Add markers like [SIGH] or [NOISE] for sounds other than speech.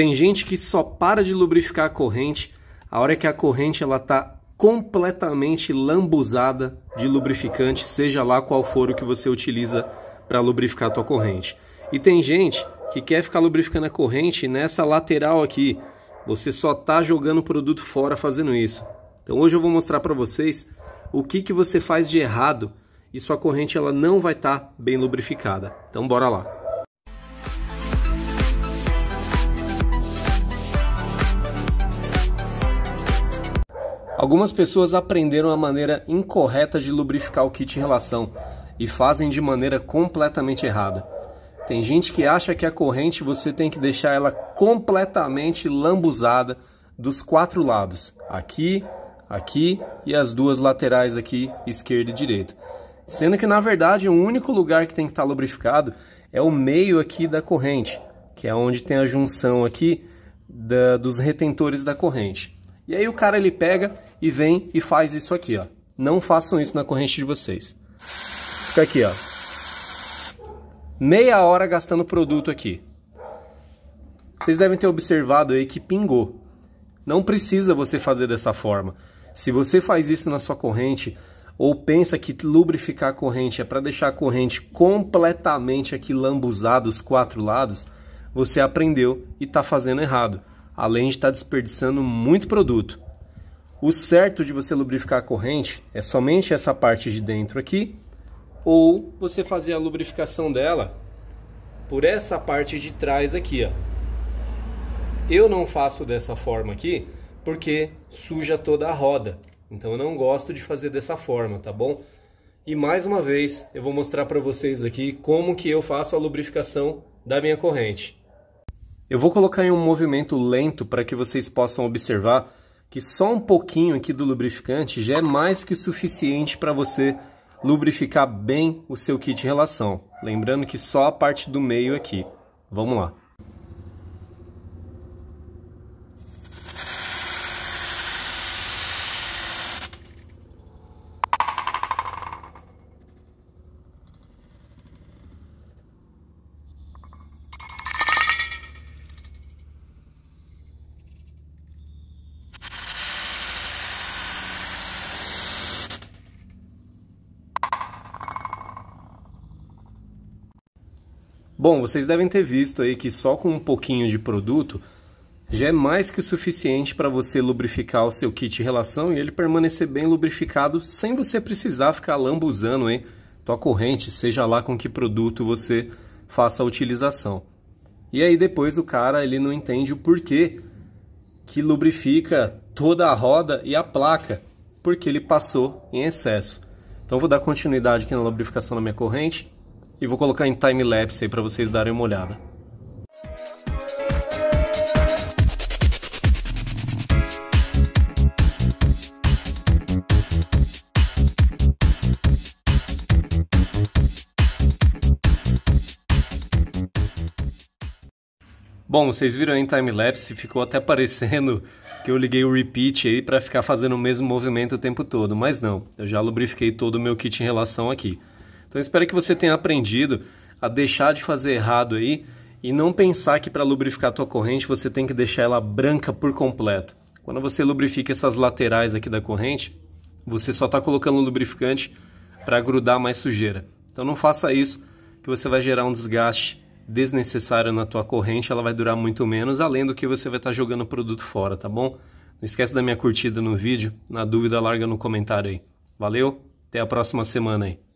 Tem gente que só para de lubrificar a corrente a hora que a corrente ela tá completamente lambuzada de lubrificante, seja lá qual for o que você utiliza para lubrificar a tua corrente. E tem gente que quer ficar lubrificando a corrente nessa lateral aqui. Você só tá jogando o produto fora fazendo isso. Então hoje eu vou mostrar para vocês o que, que você faz de errado e sua corrente ela não vai estar tá bem lubrificada. Então bora lá. Algumas pessoas aprenderam a maneira incorreta de lubrificar o kit em relação e fazem de maneira completamente errada. Tem gente que acha que a corrente você tem que deixar ela completamente lambuzada dos quatro lados, aqui, aqui e as duas laterais aqui, esquerda e direita. Sendo que na verdade o único lugar que tem que estar tá lubrificado é o meio aqui da corrente, que é onde tem a junção aqui da, dos retentores da corrente. E aí o cara ele pega e vem e faz isso aqui, ó. Não façam isso na corrente de vocês. Fica aqui, ó. Meia hora gastando produto aqui. Vocês devem ter observado aí que pingou. Não precisa você fazer dessa forma. Se você faz isso na sua corrente, ou pensa que lubrificar a corrente é para deixar a corrente completamente aqui lambuzada os quatro lados, você aprendeu e está fazendo errado além de estar desperdiçando muito produto. O certo de você lubrificar a corrente é somente essa parte de dentro aqui, ou você fazer a lubrificação dela por essa parte de trás aqui. Ó. Eu não faço dessa forma aqui porque suja toda a roda, então eu não gosto de fazer dessa forma, tá bom? E mais uma vez eu vou mostrar para vocês aqui como que eu faço a lubrificação da minha corrente. Eu vou colocar em um movimento lento para que vocês possam observar que só um pouquinho aqui do lubrificante já é mais que suficiente para você lubrificar bem o seu kit relação. Lembrando que só a parte do meio aqui. Vamos lá. Bom, vocês devem ter visto aí que só com um pouquinho de produto já é mais que o suficiente para você lubrificar o seu kit relação e ele permanecer bem lubrificado sem você precisar ficar lambuzando aí tua corrente, seja lá com que produto você faça a utilização. E aí depois o cara ele não entende o porquê que lubrifica toda a roda e a placa, porque ele passou em excesso. Então vou dar continuidade aqui na lubrificação da minha corrente e vou colocar em time lapse aí para vocês darem uma olhada. Bom, vocês viram em time lapse, ficou até [LAUGHS] parecendo que eu liguei o repeat aí para ficar fazendo o mesmo movimento o tempo todo, mas não, eu já lubrifiquei todo o meu kit em relação aqui. Então espero que você tenha aprendido a deixar de fazer errado aí e não pensar que para lubrificar a tua corrente você tem que deixar ela branca por completo. Quando você lubrifica essas laterais aqui da corrente, você só está colocando um lubrificante para grudar mais sujeira. Então não faça isso, que você vai gerar um desgaste desnecessário na tua corrente, ela vai durar muito menos, além do que você vai estar tá jogando o produto fora, tá bom? Não esquece da minha curtida no vídeo, na dúvida larga no comentário aí. Valeu, até a próxima semana aí.